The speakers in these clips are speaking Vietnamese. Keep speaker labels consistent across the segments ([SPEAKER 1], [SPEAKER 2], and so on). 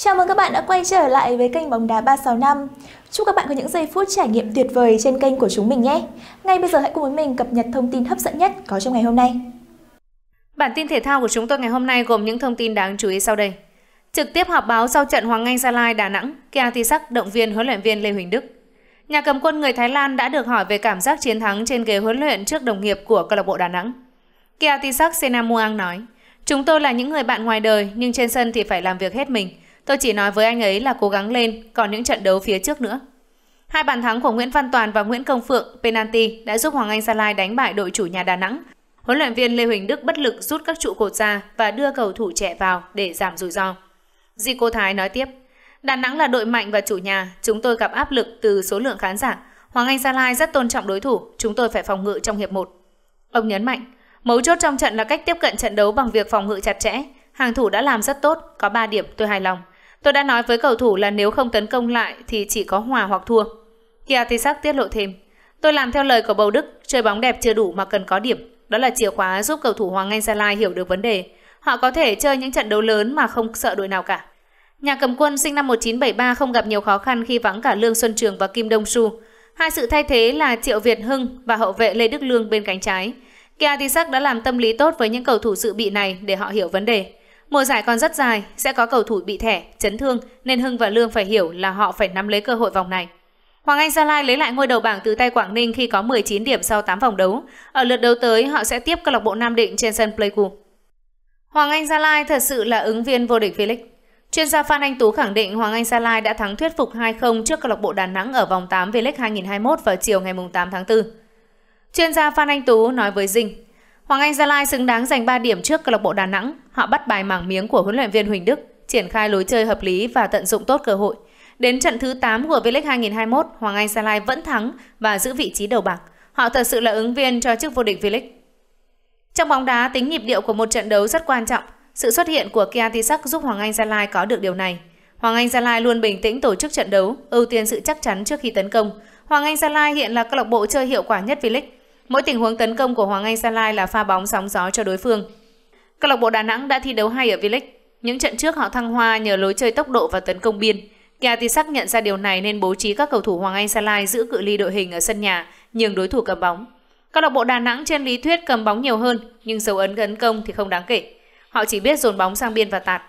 [SPEAKER 1] Chào mừng các bạn đã quay trở lại với kênh bóng đá 365. Chúc các bạn có những giây phút trải nghiệm tuyệt vời trên kênh của chúng mình nhé. Ngay bây giờ hãy cùng với mình cập nhật thông tin hấp dẫn nhất có trong ngày hôm nay. Bản tin thể thao của chúng tôi ngày hôm nay gồm những thông tin đáng chú ý sau đây. Trực tiếp họp báo sau trận Hoàng Anh Gia Lai Đà Nẵng, Kia Tisak động viên huấn luyện viên Lê Huỳnh Đức. Nhà cầm quân người Thái Lan đã được hỏi về cảm giác chiến thắng trên ghế huấn luyện trước đồng nghiệp của câu lạc bộ Đà Nẵng. Kia Tisak Senamuang nói: "Chúng tôi là những người bạn ngoài đời nhưng trên sân thì phải làm việc hết mình." Tôi chỉ nói với anh ấy là cố gắng lên, còn những trận đấu phía trước nữa. Hai bàn thắng của Nguyễn Văn Toàn và Nguyễn Công Phượng penalty đã giúp Hoàng Anh Gia Lai đánh bại đội chủ nhà Đà Nẵng. Huấn luyện viên Lê Huỳnh Đức bất lực rút các trụ cột ra và đưa cầu thủ trẻ vào để giảm rủi ro. Di Cô Thái nói tiếp, Đà Nẵng là đội mạnh và chủ nhà, chúng tôi gặp áp lực từ số lượng khán giả. Hoàng Anh Gia Lai rất tôn trọng đối thủ, chúng tôi phải phòng ngự trong hiệp 1. Ông nhấn mạnh, mấu chốt trong trận là cách tiếp cận trận đấu bằng việc phòng ngự chặt chẽ. Hàng thủ đã làm rất tốt, có 3 điểm tôi hài lòng. Tôi đã nói với cầu thủ là nếu không tấn công lại thì chỉ có hòa hoặc thua. Kiatisak tiết lộ thêm, tôi làm theo lời của Bầu Đức, chơi bóng đẹp chưa đủ mà cần có điểm. Đó là chìa khóa giúp cầu thủ Hoàng Anh Gia Lai hiểu được vấn đề. Họ có thể chơi những trận đấu lớn mà không sợ đội nào cả. Nhà cầm quân sinh năm 1973 không gặp nhiều khó khăn khi vắng cả Lương Xuân Trường và Kim Đông Su. Hai sự thay thế là Triệu Việt Hưng và hậu vệ Lê Đức Lương bên cánh trái. Kiatisak đã làm tâm lý tốt với những cầu thủ dự bị này để họ hiểu vấn đề. Mùa giải còn rất dài, sẽ có cầu thủ bị thẻ, chấn thương nên Hưng và Lương phải hiểu là họ phải nắm lấy cơ hội vòng này. Hoàng Anh Gia Lai lấy lại ngôi đầu bảng từ tay Quảng Ninh khi có 19 điểm sau 8 vòng đấu. Ở lượt đấu tới, họ sẽ tiếp câu lạc bộ Nam Định trên sân Pleiku. Hoàng Anh Gia Lai thật sự là ứng viên vô địch V-League. Chuyên gia Phan Anh Tú khẳng định Hoàng Anh Gia Lai đã thắng thuyết phục 2-0 trước câu lạc bộ Đà Nẵng ở vòng 8 V-League 2021 vào chiều ngày 8 tháng 4. Chuyên gia Phan Anh Tú nói với Dinh, Hoàng Anh Gia Lai xứng đáng giành 3 điểm trước câu lạc bộ Đà Nẵng. Họ bắt bài mảng miếng của huấn luyện viên Huỳnh Đức, triển khai lối chơi hợp lý và tận dụng tốt cơ hội. Đến trận thứ 8 của V-League 2021, Hoàng Anh Gia Lai vẫn thắng và giữ vị trí đầu bảng. Họ thật sự là ứng viên cho chức vô địch V-League. Trong bóng đá, tính nhịp điệu của một trận đấu rất quan trọng. Sự xuất hiện của Kiatisak giúp Hoàng Anh Gia Lai có được điều này. Hoàng Anh Gia Lai luôn bình tĩnh tổ chức trận đấu, ưu tiên sự chắc chắn trước khi tấn công. Hoàng Anh Gia Lai hiện là câu lạc bộ chơi hiệu quả nhất V-League. Mỗi tình huống tấn công của Hoàng Anh Gia Lai là pha bóng sóng gió cho đối phương. Câu lạc bộ Đà Nẵng đã thi đấu hay ở V-League. Những trận trước họ thăng hoa nhờ lối chơi tốc độ và tấn công biên. Kiatisak nhận ra điều này nên bố trí các cầu thủ Hoàng Anh Gia Lai giữ cự ly đội hình ở sân nhà, nhường đối thủ cầm bóng. Câu lạc bộ Đà Nẵng trên lý thuyết cầm bóng nhiều hơn, nhưng dấu ấn tấn công thì không đáng kể. Họ chỉ biết dồn bóng sang biên và tạt.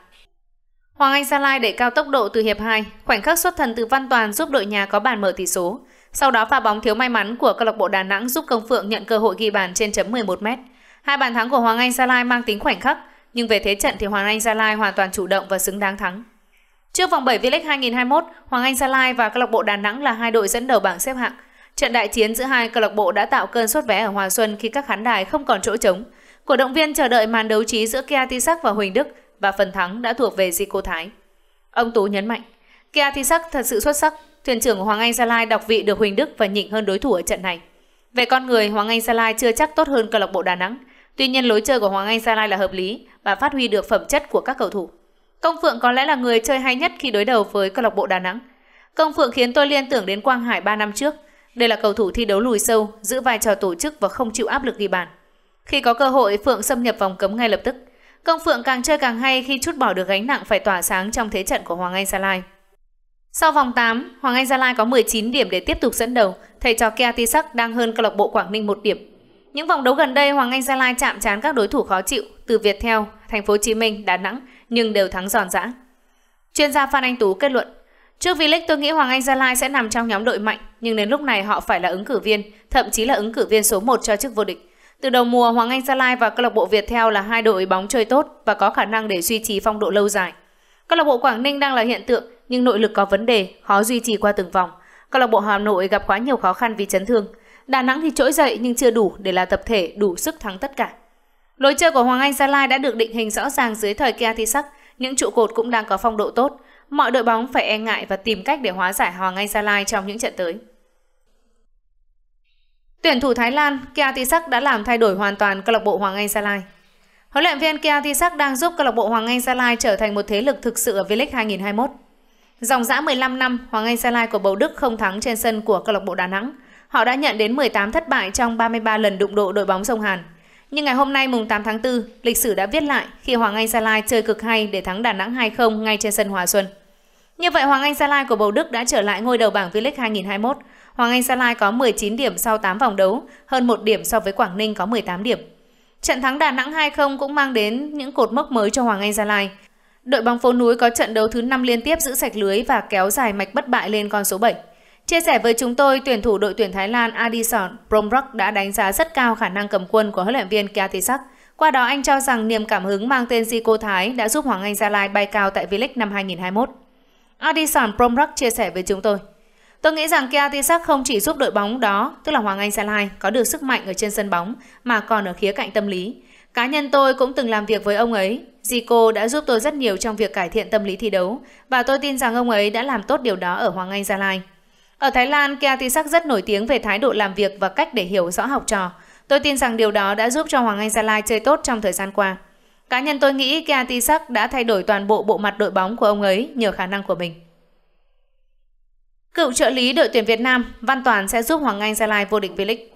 [SPEAKER 1] Hoàng Anh Gia Lai đẩy cao tốc độ từ hiệp 2, khoảnh khắc xuất thần từ Văn Toàn giúp đội nhà có bàn mở tỷ số. Sau đó pha bóng thiếu may mắn của câu lạc bộ Đà Nẵng giúp Công Phượng nhận cơ hội ghi bàn trên chấm 11m. Hai bàn thắng của Hoàng Anh Gia Lai mang tính khoảnh khắc, nhưng về thế trận thì Hoàng Anh Gia Lai hoàn toàn chủ động và xứng đáng thắng. Trước vòng 7 V-League 2021, Hoàng Anh Gia Lai và câu lạc bộ Đà Nẵng là hai đội dẫn đầu bảng xếp hạng. Trận đại chiến giữa hai câu lạc bộ đã tạo cơn sốt vé ở Hòa Xuân khi các khán đài không còn chỗ trống. Cổ động viên chờ đợi màn đấu trí giữa Kia Tisak và Huỳnh Đức và phần thắng đã thuộc về Di Zico Thái. Ông Tú nhấn mạnh, Kia Tisak thật sự xuất sắc Thuyền trưởng Hoàng Anh Gia Lai đọc vị được Huỳnh Đức và nhịn hơn đối thủ ở trận này. Về con người, Hoàng Anh Gia Lai chưa chắc tốt hơn câu lạc bộ Đà Nẵng. Tuy nhiên lối chơi của Hoàng Anh Gia Lai là hợp lý và phát huy được phẩm chất của các cầu thủ. Công Phượng có lẽ là người chơi hay nhất khi đối đầu với câu lạc bộ Đà Nẵng. Công Phượng khiến tôi liên tưởng đến Quang Hải 3 năm trước. Đây là cầu thủ thi đấu lùi sâu, giữ vai trò tổ chức và không chịu áp lực ghi bàn. Khi có cơ hội, Phượng xâm nhập vòng cấm ngay lập tức. Công Phượng càng chơi càng hay khi chút bỏ được gánh nặng phải tỏa sáng trong thế trận của Hoàng Anh Gia Lai. Sau vòng 8, Hoàng Anh Gia Lai có 19 điểm để tiếp tục dẫn đầu, thầy trò Kea Tisak đang hơn câu lạc bộ Quảng Ninh 1 điểm. Những vòng đấu gần đây, Hoàng Anh Gia Lai chạm trán các đối thủ khó chịu từ Việt Theo, Thành phố Hồ Chí Minh, Đà Nẵng nhưng đều thắng giòn giã. Chuyên gia Phan Anh Tú kết luận, trước V-League tôi nghĩ Hoàng Anh Gia Lai sẽ nằm trong nhóm đội mạnh, nhưng đến lúc này họ phải là ứng cử viên, thậm chí là ứng cử viên số 1 cho chức vô địch. Từ đầu mùa, Hoàng Anh Gia Lai và câu lạc bộ Việt Theo là hai đội bóng chơi tốt và có khả năng để duy trì phong độ lâu dài. Câu lạc bộ Quảng Ninh đang là hiện tượng nhưng nội lực có vấn đề, khó duy trì qua từng vòng. Câu lạc bộ Hà Nội gặp quá nhiều khó khăn vì chấn thương. Đà Nẵng thì trỗi dậy nhưng chưa đủ để là tập thể đủ sức thắng tất cả. Lối chơi của Hoàng Anh Gia Lai đã được định hình rõ ràng dưới thời Kia Thi Sắc, những trụ cột cũng đang có phong độ tốt. Mọi đội bóng phải e ngại và tìm cách để hóa giải Hoàng Anh Gia Lai trong những trận tới. Tuyển thủ Thái Lan Kia Thi Sắc đã làm thay đổi hoàn toàn câu lạc bộ Hoàng Anh Gia Lai. Huấn luyện viên Kia Thi Sắc đang giúp câu lạc bộ Hoàng Anh Gia Lai trở thành một thế lực thực sự ở V-League 2021. Dòng dã 15 năm, Hoàng Anh Gia Lai của Bầu Đức không thắng trên sân của câu lạc bộ Đà Nẵng. Họ đã nhận đến 18 thất bại trong 33 lần đụng độ đội bóng sông Hàn. Nhưng ngày hôm nay mùng 8 tháng 4, lịch sử đã viết lại khi Hoàng Anh Gia Lai chơi cực hay để thắng Đà Nẵng 2-0 ngay trên sân Hòa Xuân. Như vậy Hoàng Anh Gia Lai của Bầu Đức đã trở lại ngôi đầu bảng V-League 2021. Hoàng Anh Gia Lai có 19 điểm sau 8 vòng đấu, hơn 1 điểm so với Quảng Ninh có 18 điểm. Trận thắng Đà Nẵng 2-0 cũng mang đến những cột mốc mới cho Hoàng Anh Gia Lai Đội bóng phố núi có trận đấu thứ 5 liên tiếp giữ sạch lưới và kéo dài mạch bất bại lên con số 7. Chia sẻ với chúng tôi, tuyển thủ đội tuyển Thái Lan Adison Bromrock đã đánh giá rất cao khả năng cầm quân của huấn luyện viên Kiatisak. Qua đó anh cho rằng niềm cảm hứng mang tên Zico Thái đã giúp Hoàng Anh Gia Lai bay cao tại V-League năm 2021. Adison Bromrock chia sẻ với chúng tôi. Tôi nghĩ rằng Kiatisak không chỉ giúp đội bóng đó, tức là Hoàng Anh Gia Lai, có được sức mạnh ở trên sân bóng, mà còn ở khía cạnh tâm lý. Cá nhân tôi cũng từng làm việc với ông ấy, Zico đã giúp tôi rất nhiều trong việc cải thiện tâm lý thi đấu và tôi tin rằng ông ấy đã làm tốt điều đó ở Hoàng Anh Gia Lai. Ở Thái Lan, Kiatisak rất nổi tiếng về thái độ làm việc và cách để hiểu rõ học trò. Tôi tin rằng điều đó đã giúp cho Hoàng Anh Gia Lai chơi tốt trong thời gian qua. Cá nhân tôi nghĩ Kiatisak đã thay đổi toàn bộ bộ mặt đội bóng của ông ấy nhờ khả năng của mình. Cựu trợ lý đội tuyển Việt Nam, Văn Toàn sẽ giúp Hoàng Anh Gia Lai vô địch V-League.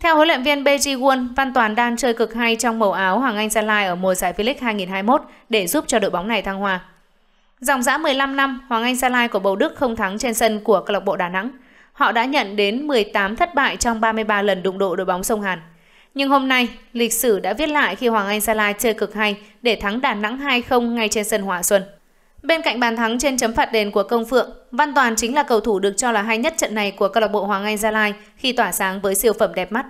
[SPEAKER 1] Theo huấn luyện viên Beji Won, Văn Toàn đang chơi cực hay trong màu áo Hoàng Anh Gia Lai ở mùa giải V-League 2021 để giúp cho đội bóng này thăng hoa. Dòng dã 15 năm, Hoàng Anh Gia Lai của Bầu Đức không thắng trên sân của câu lạc bộ Đà Nẵng. Họ đã nhận đến 18 thất bại trong 33 lần đụng độ đội bóng sông Hàn. Nhưng hôm nay, lịch sử đã viết lại khi Hoàng Anh Gia Lai chơi cực hay để thắng Đà Nẵng 2-0 ngay trên sân Hòa Xuân. Bên cạnh bàn thắng trên chấm phạt đền của Công Phượng, Văn Toàn chính là cầu thủ được cho là hay nhất trận này của câu lạc bộ Hoàng Anh Gia Lai khi tỏa sáng với siêu phẩm đẹp mắt.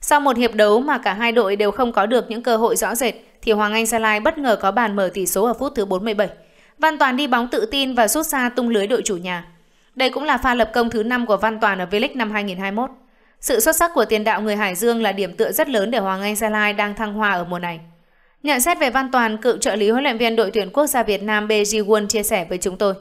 [SPEAKER 1] Sau một hiệp đấu mà cả hai đội đều không có được những cơ hội rõ rệt thì Hoàng Anh Gia Lai bất ngờ có bàn mở tỷ số ở phút thứ 47. Văn Toàn đi bóng tự tin và rút xa tung lưới đội chủ nhà. Đây cũng là pha lập công thứ 5 của Văn Toàn ở V-League năm 2021. Sự xuất sắc của tiền đạo người Hải Dương là điểm tựa rất lớn để Hoàng Anh Gia Lai đang thăng hoa ở mùa này. Nhận xét về Văn Toàn, cựu trợ lý huấn luyện viên đội tuyển quốc gia Việt Nam Beji Won chia sẻ với chúng tôi.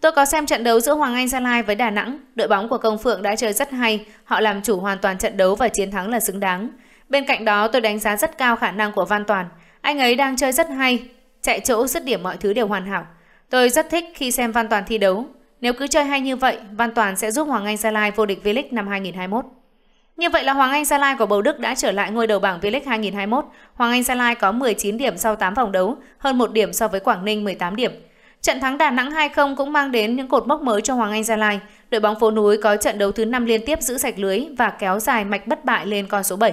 [SPEAKER 1] Tôi có xem trận đấu giữa Hoàng Anh Gia Lai với Đà Nẵng. Đội bóng của Công Phượng đã chơi rất hay, họ làm chủ hoàn toàn trận đấu và chiến thắng là xứng đáng. Bên cạnh đó, tôi đánh giá rất cao khả năng của Văn Toàn. Anh ấy đang chơi rất hay, chạy chỗ dứt điểm mọi thứ đều hoàn hảo. Tôi rất thích khi xem Văn Toàn thi đấu. Nếu cứ chơi hay như vậy, Văn Toàn sẽ giúp Hoàng Anh Gia Lai vô địch V-League năm 2021. Như vậy là Hoàng Anh Gia Lai của Bầu Đức đã trở lại ngôi đầu bảng V-League 2021. Hoàng Anh Gia Lai có 19 điểm sau 8 vòng đấu, hơn 1 điểm so với Quảng Ninh 18 điểm. Trận thắng Đà Nẵng 2-0 cũng mang đến những cột mốc mới cho Hoàng Anh Gia Lai. Đội bóng phố núi có trận đấu thứ 5 liên tiếp giữ sạch lưới và kéo dài mạch bất bại lên con số 7.